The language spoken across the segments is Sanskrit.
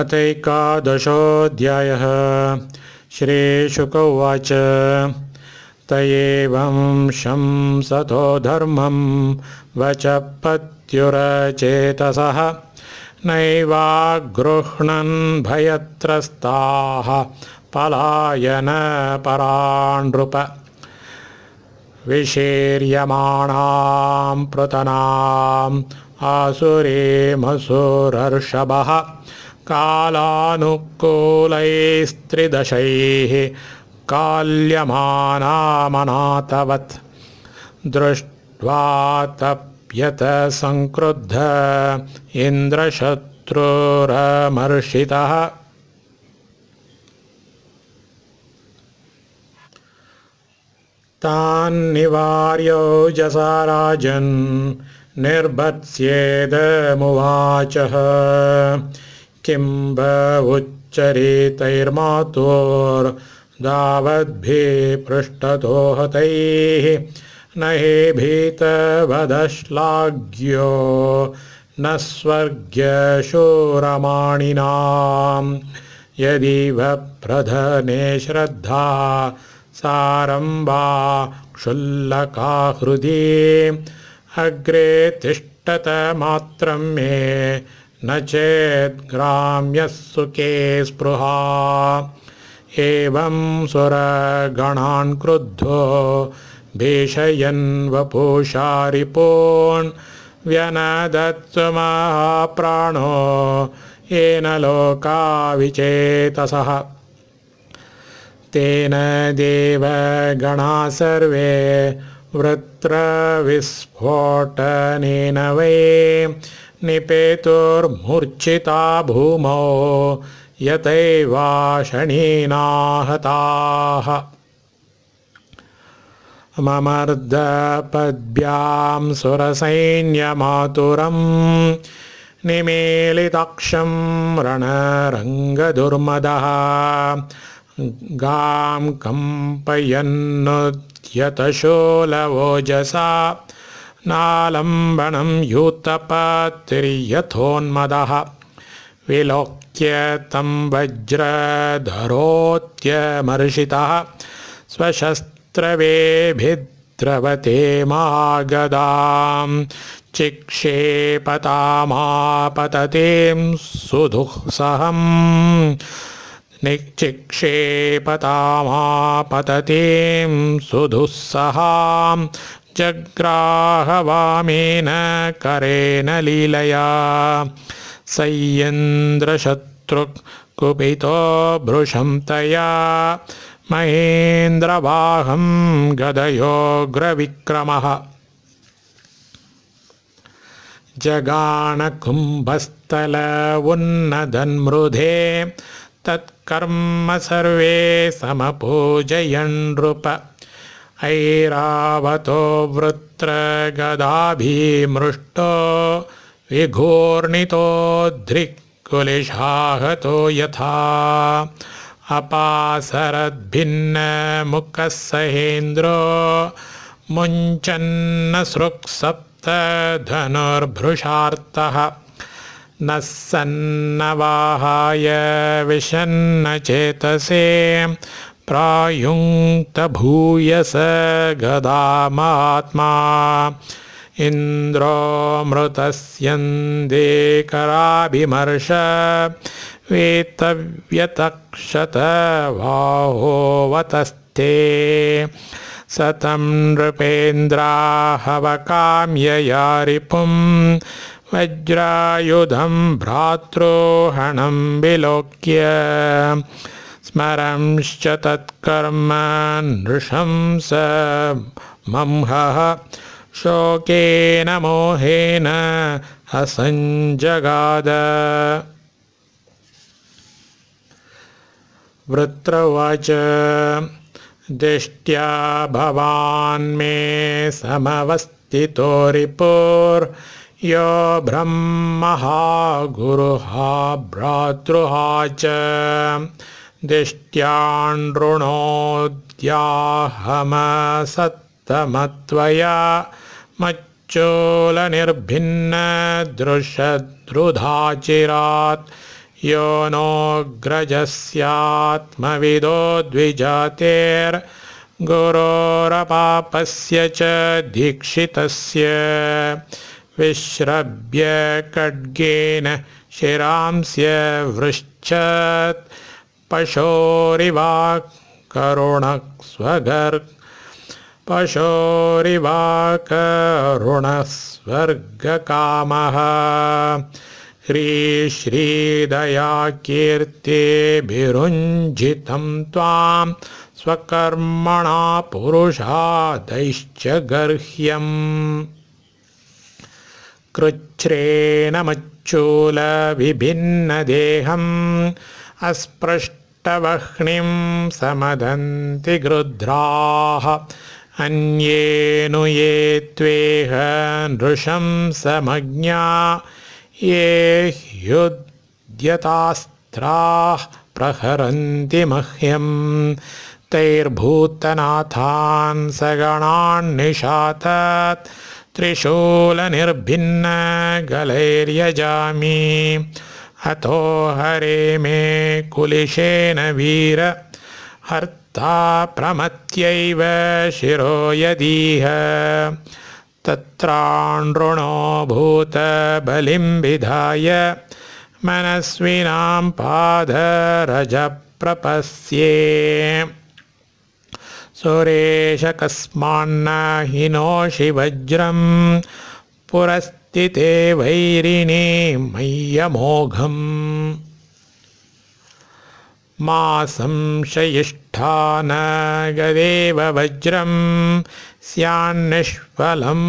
अथैकादशोऽध्यायः उवाच त एवं शंसतो धर्मं वच पत्युरचेतसः नैवागृह्णन्भयत्रस्ताः विशीर्यमाणां पृतनाम् आसुरेमसुरर्षभः कालानुकूलैस्त्रिदशैः काल्यमानामनातवत् दृष्ट्वा तप्यत सङ्क्रुद्ध इन्द्रशत्रुरमर्षितः तान्निवार्यो जस राजन् मुवाचः किम्ब पृष्ठतो पृष्ठतोहतैः न हि भीतवदश्लाघ्यो न स्वर्ग्यशूरमाणिनाम् यदि वप्रधने श्रद्धा सारम्भा हृदि अग्रे मात्रं मे न चेद् ग्राम्यः सुखे स्पृहा एवं सुरगणान् क्रुद्धो वपुषा रिपोन् व्यनदत्तमहाप्राणो येन लोकाविचेतसः तेन देवगणा सर्वे वृत्रविस्फोटनेन वै निपेतुर्मूर्च्छिता भूमौ यतैवा ममर्दपद्भ्यां सुरसैन्यमातुरं निमीलिताक्षं रणरङ्गदुर्मदः गां कम्पयन्नुद्यतशोलवोजसा नालम्बनम् यूतपात्रियथोन्मदः विलोक्य तं वज्रधरोत्यमर्षितः स्वशस्त्रवेभिद्रवते मागदां चिक्षेपतामापततें सुदुःसहम् पतामापतते सुदुःसहां जग्राहवामेन करेण लीलया सय्येन्द्रशत्रुकुपितो भृशन्तया महेन्द्रभाहं गदयोऽग्रविक्रमः उन्नदन्मृधे तत्कर्म सर्वे समपूजयन् नृप ऐरावतो वृत्रगदाभिमृष्टो विघूर्णितो धृक्कुलिशाहतो यथा अपासरद्भिन्नमुकः सहेन्द्रो मुञ्चन्नसृक्सप्त धनुर्भृशार्तः नः सन्नवाहाय विशन्न चेतसे प्रायुङ्क्तभूयस गदामात्मा इन्द्रो मृतस्यन्देकराभिमर्श कराभिमर्श वेतव्यतक्षतवाहो सतं नृपेन्द्राहवकाम्यया रिपुं वज्रायुधं भ्रातृहणं विलोक्य स्मरंश्च तत्कर्म नृशंस मंहः शोकेन मोहेन असञ्जगाद वृत्रवाच दृष्ट्या भवान्मे समवस्थितो रिपुर्यो ब्रह्महा गुरुहा च दिष्ट्यानृणोद्याहमसत्तमत्वया मच्चोलनिर्भिन्नदृशदृधाचिरात् योनोऽग्रजस्यात्मविदो द्विजातेर्गुरोरपापस्य च दीक्षितस्य खड्गेन शिरांस्य वृश्चत् पशोरिवाकरुणस्वगर् पशोरिवाकरुणस्वर्गकामः पशोरिवाकरुणः त्वां स्वकर्मणा पुरुषादैश्च गर्ह्यम् कृच्छ्रेणमुूलविभिन्नदेहम् अस्पृष्टवह्निं समदन्ति गृध्राः अन्ये नु ये त्वेह नृशं समज्ञा ये ह्युद्यतास्त्राः प्रहरन्ति मह्यम् तैर्भूतनाथान्सगणान्निशातत् त्रिशूलनिर्भिन्नगलैर्यजामि अतो हरे मे कुलिशेन वीर हर्ता प्रमत्यैव शिरो यदीह तत्राणृणो भूतबलिं विधाय मनस्विनां पादरजप्रपस्ये सुरेशकस्मान्न कस्मान्न हिनोषि वज्रं िते वैरिणे मय्यमोघम् मा संशयिष्ठानगदेववज्रं स्यान्निष्फलं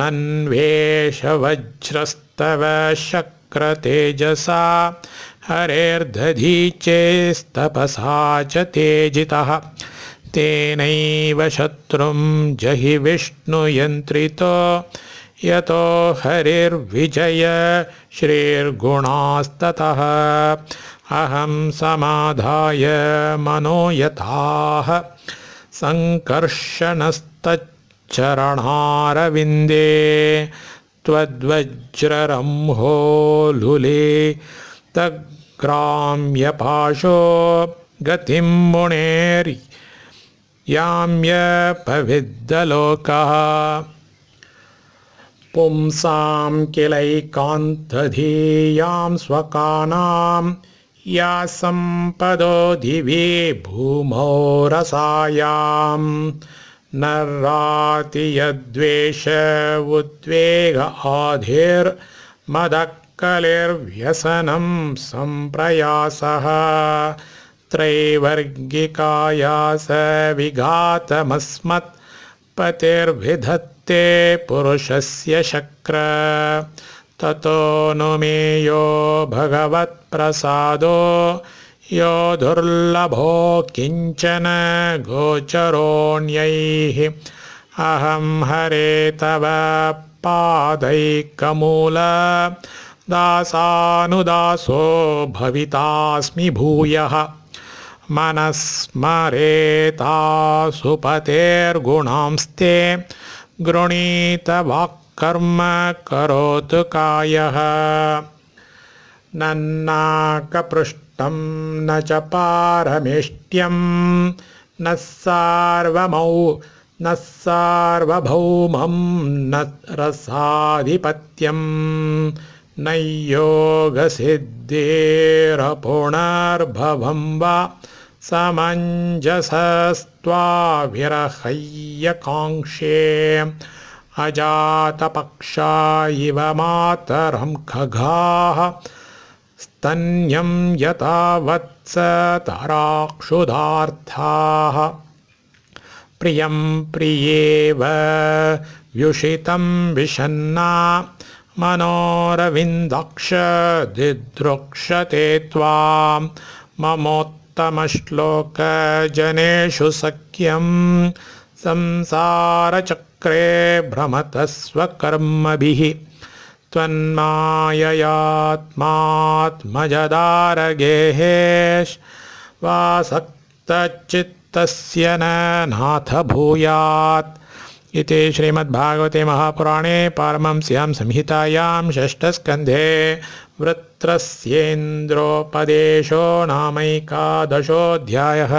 नन्वेषवज्रस्तव शक्रतेजसा हरेर्दधी चेस्तपसा च तेजितः तेनैव शत्रुं जहि विष्णुयन्त्रित यतो हरिर्विजय श्रीर्गुणास्ततः अहं समाधाय मनो यथाः सङ्कर्षणस्तच्चरणारविन्दे त्वद्वज्ररं हो लुले तग्राम्यपाशो गतिं मुणेर्य याम्य याम्यपभिद्धलोकः पुंसां किलैकान्तधीयां स्वकानां या सम्पदोधिभिः भूमो रसायां नर्रातियद्वेष उद्वेग आधिर्मदक्कलेर्व्यसनं सम्प्रयासः पुत्रैवर्गिकाया स विघातमस्मत्पतिर्विधत्ते पुरुषस्य शक्र ततो भगवत्प्रसादो यो दुर्लभो किञ्चन गोचरोऽण्यैः अहं हरे तव दासानुदासो भवितास्मि भूयः मनस्मरेता सुपतेर्गुणांस्ते गृणीतवाक्कर्म करोतु कायः नन्नाकपृष्टं न च पारमेष्ट्यम् न सार्वमौ न सार्वभौमं न रसाधिपत्यं वा समञ्जसस्त्वाभिरहय्यकाङ्क्षे अजातपक्षा इव मातरं खगाः स्तन्यं यतावत्स तराक्षुधार्थाः प्रियं प्रियेव व्युषितं विशन्ना मनोरविन्दक्षदिदृक्षते त्वां मम श्लोकजनेषु सख्यं संसारचक्रे भ्रमतः स्वकर्मभिः वासक्तचित्तस्य न नाथ भूयात् इति श्रीमद्भागवते महापुराणे पारमंस्यां संहितायां षष्ठस्कन्धे वृत्रस्येन्द्रोपदेशो नामैकादशोऽध्यायः